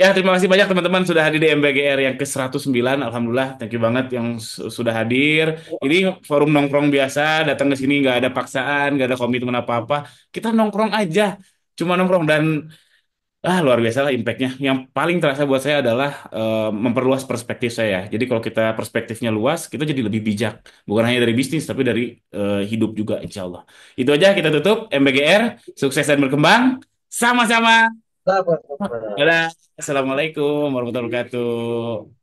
Ya, terima kasih banyak teman-teman sudah hadir di MBGR yang ke-109. Alhamdulillah, thank you banget yang sudah hadir. Ini forum nongkrong biasa, datang ke sini nggak ada paksaan, nggak ada komitmen apa-apa. Kita nongkrong aja, cuma nongkrong. Dan ah, luar biasa lah impact-nya. Yang paling terasa buat saya adalah uh, memperluas perspektif saya. Jadi kalau kita perspektifnya luas, kita jadi lebih bijak. Bukan hanya dari bisnis, tapi dari uh, hidup juga insya Allah. Itu aja kita tutup MBGR. Sukses dan berkembang. Sama-sama. Dadah. Assalamualaikum warahmatullahi wabarakatuh.